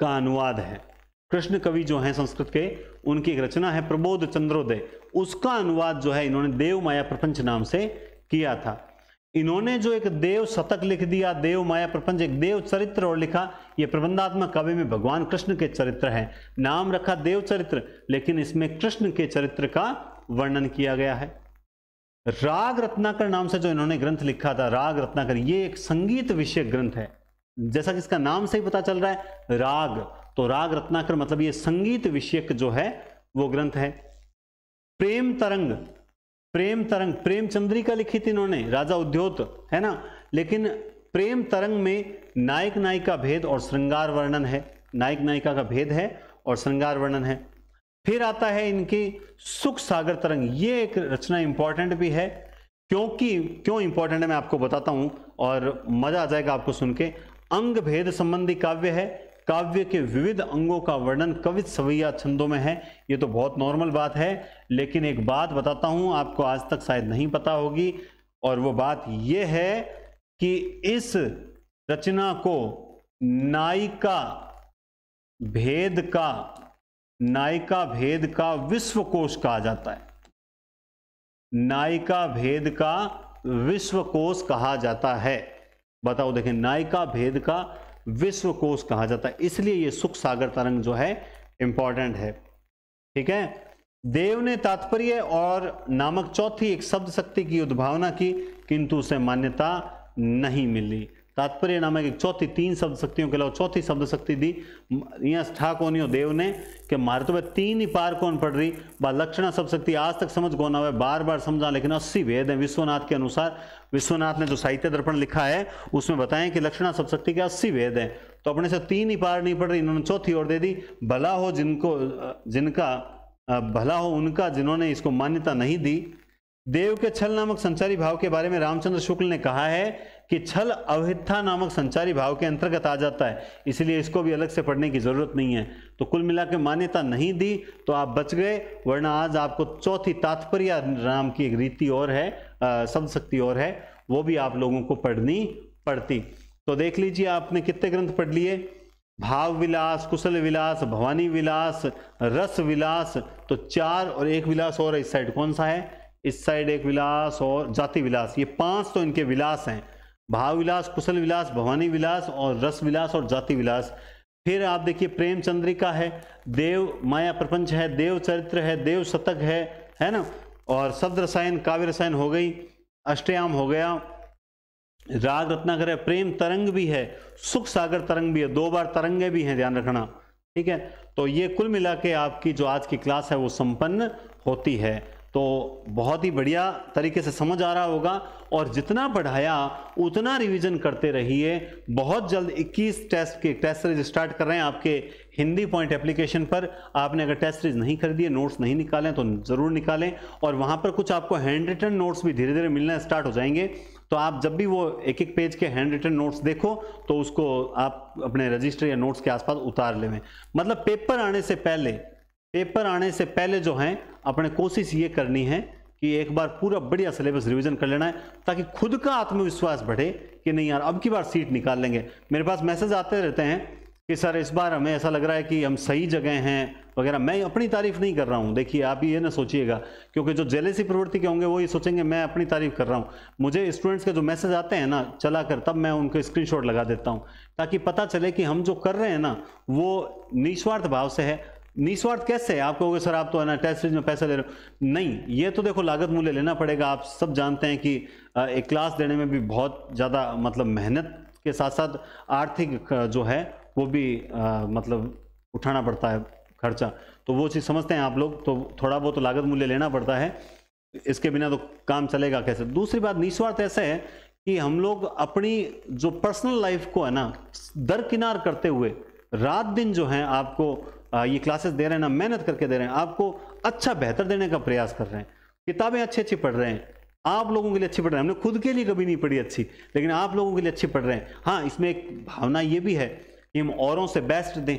का अनुवाद है कृष्ण कवि जो हैं संस्कृत के उनकी एक रचना है प्रबोध चंद्रोदय उसका अनुवाद जो है इन्होंने देव माया प्रपंच नाम से किया था इन्होंने जो एक देव शतक लिख दिया देव माया प्रपंच एक देव चरित्र और लिखा यह प्रबंधात्मक कवि में भगवान कृष्ण के चरित्र है नाम रखा देव चरित्र लेकिन इसमें कृष्ण के चरित्र का वर्णन किया गया है राग रत्नाकर नाम से जो इन्होंने ग्रंथ लिखा था राग रत्नाकर ये एक संगीत विषय ग्रंथ है जैसा कि इसका नाम से ही पता चल रहा है राग तो राग रत्नाकर मतलब ये संगीत विषयक जो है वो ग्रंथ है प्रेम तरंग प्रेम तरंग प्रेम का लिखी थी इन्होंने राजा उद्योत है ना लेकिन प्रेम तरंग में नायक नायिका भेद और श्रृंगार वर्णन है नायक नायिका का भेद है और श्रृंगार वर्णन है फिर आता है इनकी सुख सागर तरंग ये एक रचना इंपॉर्टेंट भी है क्योंकि क्यों इंपॉर्टेंट है मैं आपको बताता हूं और मजा आ जाएगा आपको सुन के अंग भेद संबंधी काव्य है काव्य के विविध अंगों का वर्णन कवित सवैया छंदों में है ये तो बहुत नॉर्मल बात है लेकिन एक बात बताता हूं आपको आज तक शायद नहीं पता होगी और वो बात यह है कि इस रचना को नायिका भेद का नायिका भेद का विश्व कोश कहा जाता है नायिका भेद का विश्व कोश कहा जाता है बताओ देखें नायिका भेद का विश्व कोश कहा जाता है इसलिए यह सुख सागर तरंग जो है इंपॉर्टेंट है ठीक है देव ने तात्पर्य और नामक चौथी एक शब्द शक्ति की उद्भावना की किंतु उसे मान्यता नहीं मिली तात्पर्य नाम एक चौथी तीन शब्द शक्तियों के अलावा चौथी शब्द शक्ति दी यहाँ ठा हो देव ने कि मारे तो भाई तीन ही पार कौन पड़ रही बा लक्षणा शब्द शक्ति आज तक समझ कौन आवे बार बार समझा लेकिन अस्सी वेद है विश्वनाथ के अनुसार विश्वनाथ ने जो साहित्य दर्पण लिखा है उसमें बताएं कि लक्षणा शब्द शक्ति के अस्सी वेद हैं तो अपने से तीन ही पार नहीं पड़ रही इन्होंने चौथी और दे दी भला हो जिनको जिनका भला हो उनका जिन्होंने इसको मान्यता नहीं दी देव के छल नामक संचारी भाव के बारे में रामचंद्र शुक्ल ने कहा है कि छल अवहित्था नामक संचारी भाव के अंतर्गत आ जाता है इसलिए इसको भी अलग से पढ़ने की ज़रूरत नहीं है तो कुल मिला के मान्यता नहीं दी तो आप बच गए वरना आज आपको चौथी तात्पर्य नाम की एक रीति और है शब्द शक्ति और है वो भी आप लोगों को पढ़नी पड़ती तो देख लीजिए आपने कितने ग्रंथ पढ़ लिए भाव विलास कुशल विलास भवानी विलास रस विलास तो चार और एक विलास और इस साइड कौन सा है इस साइड एक विलास और जाति विलास ये पांच तो इनके विलास हैं भाव विलास कुशल विलास भवानी विलास और रस विलास और जाति विलास फिर आप देखिए प्रेम चंद्रिका है देव माया प्रपंच है देव चरित्र है देव शतक है है ना और शब्द रसायन काव्य रसायन हो गई अष्टयाम हो गया राग रत्नाकर है प्रेम तरंग भी है सुख सागर तरंग भी है दो बार तरंगे भी हैं ध्यान रखना ठीक है तो ये कुल मिला के आपकी जो आज की क्लास है वो संपन्न होती है तो बहुत ही बढ़िया तरीके से समझ आ रहा होगा और जितना पढ़ाया उतना रिवीजन करते रहिए बहुत जल्द 21 टेस्ट के टेस्ट सीरीज स्टार्ट कर रहे हैं आपके हिंदी पॉइंट एप्लीकेशन पर आपने अगर टेस्ट सीरीज नहीं खरीदी नोट्स नहीं निकालें तो ज़रूर निकालें और वहाँ पर कुछ आपको हैंड रिटन नोट्स भी धीरे धीरे मिलना स्टार्ट हो जाएंगे तो आप जब भी वो एक एक पेज के हैंड रिटन नोट्स देखो तो उसको आप अपने रजिस्टर या नोट्स के आसपास उतार लेवें मतलब पेपर आने से पहले पेपर आने से पहले जो है अपने कोशिश ये करनी है कि एक बार पूरा बढ़िया सिलेबस रिवीजन कर लेना है ताकि खुद का आत्मविश्वास बढ़े कि नहीं यार अब की बार सीट निकाल लेंगे मेरे पास मैसेज आते रहते हैं कि सर इस बार हमें ऐसा लग रहा है कि हम सही जगह हैं वगैरह मैं अपनी तारीफ नहीं कर रहा हूँ देखिए आप ये ना सोचिएगा क्योंकि जो जेलेसी प्रवृत्ति के होंगे वो ये सोचेंगे मैं अपनी तारीफ कर रहा हूँ मुझे स्टूडेंट्स के जो मैसेज आते हैं ना चला कर तब मैं उनको स्क्रीनशॉट लगा देता हूँ ताकि पता चले कि हम जो कर रहे हैं ना वो निस्वार्थ भाव से है निस्वार्थ कैसे है आप कहोगे सर आप तो है ना टेस्ट सीरीज में पैसा ले रहे हो नहीं ये तो देखो लागत मूल्य लेना पड़ेगा आप सब जानते हैं कि एक क्लास देने में भी बहुत ज़्यादा मतलब मेहनत के साथ साथ आर्थिक जो है वो भी आ, मतलब उठाना पड़ता है खर्चा तो वो चीज़ समझते हैं आप लोग तो थोड़ा बहुत तो लागत मूल्य लेना पड़ता है इसके बिना तो काम चलेगा कैसे दूसरी बात निस्वार्थ ऐसे है कि हम लोग अपनी जो पर्सनल लाइफ को है ना दरकिनार करते हुए रात दिन जो है आपको ये क्लासेस दे रहे हैं ना मेहनत करके दे रहे हैं आपको अच्छा बेहतर देने का प्रयास कर रहे हैं किताबें अच्छी अच्छी पढ़ रहे हैं आप लोगों के लिए अच्छी पढ़ रहे हैं हमने खुद के लिए कभी नहीं पढ़ी अच्छी लेकिन आप लोगों के लिए अच्छी पढ़ रहे हैं हाँ इसमें एक भावना ये भी है कि हम औरों से बेस्ट दें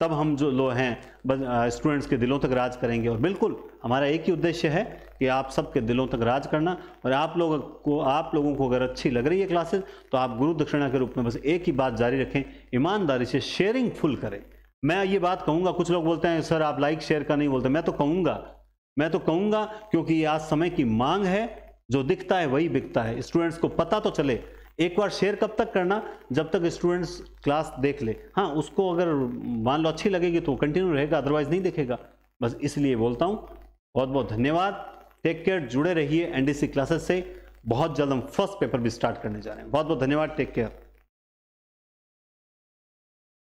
तब हम जो लोग हैं स्टूडेंट्स के दिलों तक राज करेंगे और बिल्कुल हमारा एक ही उद्देश्य है कि आप सबके दिलों तक राज करना और आप लोगों को आप लोगों को अगर अच्छी लग रही है क्लासेस तो आप गुरु दक्षिणा के रूप में बस एक ही बात जारी रखें ईमानदारी से शेयरिंग फुल करें मैं ये बात कहूँगा कुछ लोग बोलते हैं सर आप लाइक शेयर का नहीं बोलते मैं तो कहूंगा मैं तो कहूंगा क्योंकि ये आज समय की मांग है जो दिखता है वही बिकता है स्टूडेंट्स को पता तो चले एक बार शेयर कब तक करना जब तक स्टूडेंट्स क्लास देख ले हाँ उसको अगर मान लो अच्छी लगेगी तो कंटिन्यू रहेगा अदरवाइज नहीं देखेगा बस इसलिए बोलता हूँ बहुत बहुत धन्यवाद टेक केयर जुड़े रहिए एनडीसी क्लासेस से बहुत जल्द हम फर्स्ट पेपर भी स्टार्ट करने जा रहे हैं बहुत बहुत धन्यवाद टेक केयर